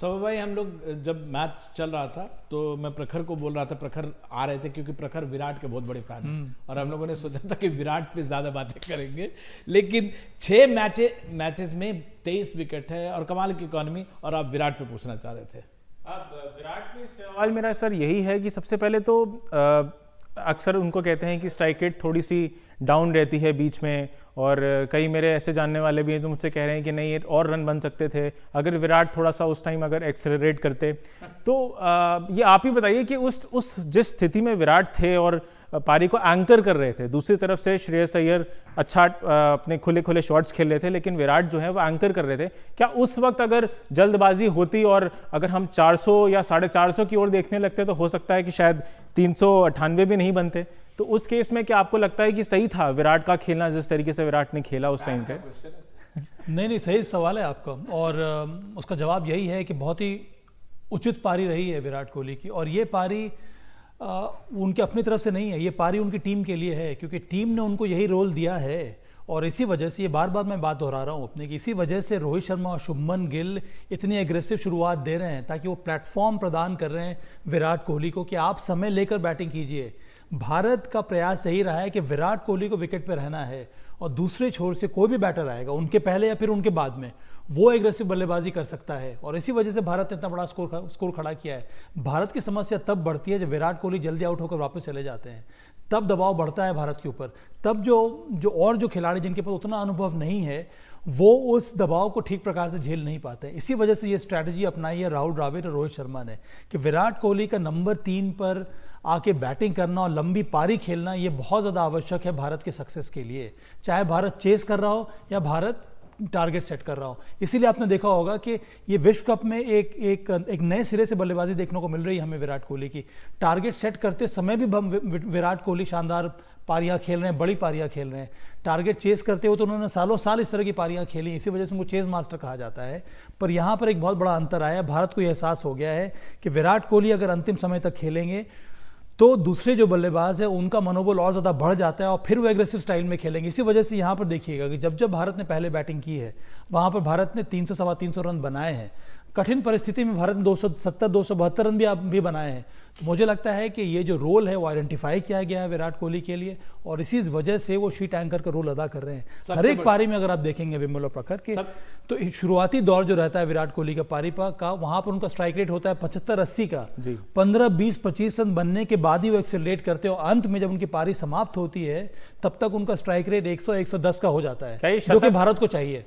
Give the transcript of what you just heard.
सब भाई हम लोग जब मैच चल रहा था तो मैं प्रखर को बोल रहा था प्रखर आ रहे थे क्योंकि प्रखर विराट के बहुत बड़े फैन हैं हम्म। और हम लोगों ने सोचा था कि विराट पे ज़्यादा बातें करेंगे लेकिन छह मैचे मैचेस में तेईस विकेट है और कमाल की इकोनॉमी और आप विराट पे पूछना चाह रहे थे अब विराट के सवाल मेरा सर यही है कि सबसे पहले तो आ, अक्सर उनको कहते हैं कि स्ट्राइक रेट थोड़ी सी डाउन रहती है बीच में और कई मेरे ऐसे जानने वाले भी हैं जो मुझसे कह रहे हैं कि नहीं और रन बन सकते थे अगर विराट थोड़ा सा उस टाइम अगर एक्सेलरेट करते तो आ, ये आप ही बताइए कि उस उस जिस स्थिति में विराट थे और पारी को एंकर कर रहे थे दूसरी तरफ से श्रेयस अय्यर अच्छा अपने खुले खुले शॉट्स खेल रहे थे लेकिन विराट जो है वो एंकर कर रहे थे क्या उस वक्त अगर जल्दबाजी होती और अगर हम 400 या साढ़े चार की ओर देखने लगते तो हो सकता है कि शायद तीन भी नहीं बनते तो उस केस में क्या आपको लगता है कि सही था विराट का खेलना जिस तरीके से विराट ने खेला उस टाइम पे नहीं नहीं सही सवाल है आपका और उसका जवाब यही है कि बहुत ही उचित पारी रही है विराट कोहली की और ये पारी आ, उनके अपनी तरफ से नहीं है ये पारी उनकी टीम के लिए है क्योंकि टीम ने उनको यही रोल दिया है और इसी वजह से ये बार बार मैं बात दोहरा रहा हूँ अपने की इसी वजह से रोहित शर्मा और शुभमन गिल इतनी एग्रेसिव शुरुआत दे रहे हैं ताकि वो प्लेटफॉर्म प्रदान कर रहे हैं विराट कोहली को कि आप समय लेकर बैटिंग कीजिए भारत का प्रयास यही रहा है कि विराट कोहली को विकेट पर रहना है और दूसरे छोर से कोई भी बैटर आएगा उनके पहले या फिर उनके बाद में वो एग्रेसिव बल्लेबाजी कर सकता है और इसी वजह से भारत ने इतना बड़ा स्कोर स्कोर खड़ा किया है भारत की समस्या तब बढ़ती है जब विराट कोहली जल्दी आउट होकर वापस चले जाते हैं तब दबाव बढ़ता है भारत के ऊपर तब जो जो और जो खिलाड़ी जिनके पास उतना अनुभव नहीं है वो उस दबाव को ठीक प्रकार से झेल नहीं पाते इसी वजह से ये स्ट्रैटेजी अपनाई है राहुल द्राविड और रोहित शर्मा ने कि विराट कोहली का नंबर तीन पर आके बैटिंग करना और लंबी पारी खेलना ये बहुत ज़्यादा आवश्यक है भारत के सक्सेस के लिए चाहे भारत चेस कर रहा हो या भारत टारगेट सेट कर रहा हो इसीलिए आपने देखा होगा कि ये विश्व कप में एक एक एक नए सिरे से बल्लेबाजी देखने को मिल रही है हमें विराट कोहली की टारगेट सेट करते समय भी विराट कोहली शानदार पारियां खेल रहे हैं बड़ी पारियां खेल रहे हैं टारगेट चेस करते हुए तो उन्होंने सालों साल इस तरह की पारियां खेली इसी वजह से उनको चेस मास्टर कहा जाता है पर यहाँ पर एक बहुत बड़ा अंतर आया भारत को यह एहसास हो गया है कि विराट कोहली अगर अंतिम समय तक खेलेंगे तो दूसरे जो बल्लेबाज है उनका मनोबल और ज़्यादा बढ़ जाता है और फिर वो एग्रेसिव स्टाइल में खेलेंगे इसी वजह से यहाँ पर देखिएगा कि जब जब भारत ने पहले बैटिंग की है वहाँ पर भारत ने तीन सौ सवा तीन सौ रन बनाए हैं कठिन परिस्थिति में भारत ने दो सौ सत्तर दो सौ बहत्तर रन भी भी बनाए हैं तो मुझे लगता है कि ये जो रोल है वो आइडेंटिफाई किया गया है विराट कोहली के लिए और इसी वजह से वो शीट एंकर का रोल अदा कर रहे हैं हर एक पारी में अगर आप देखेंगे विमल और प्रखर के तो शुरुआती दौर जो रहता है विराट कोहली का पारी पा का वहां पर उनका स्ट्राइक रेट होता है पचहत्तर अस्सी का पंद्रह बीस पच्चीस रन बनने के बाद ही वो एक्सेलरेट करते हैं और अंत में जब उनकी पारी समाप्त होती है तब तक उनका स्ट्राइक रेट एक सौ का हो जाता है जो कि भारत को चाहिए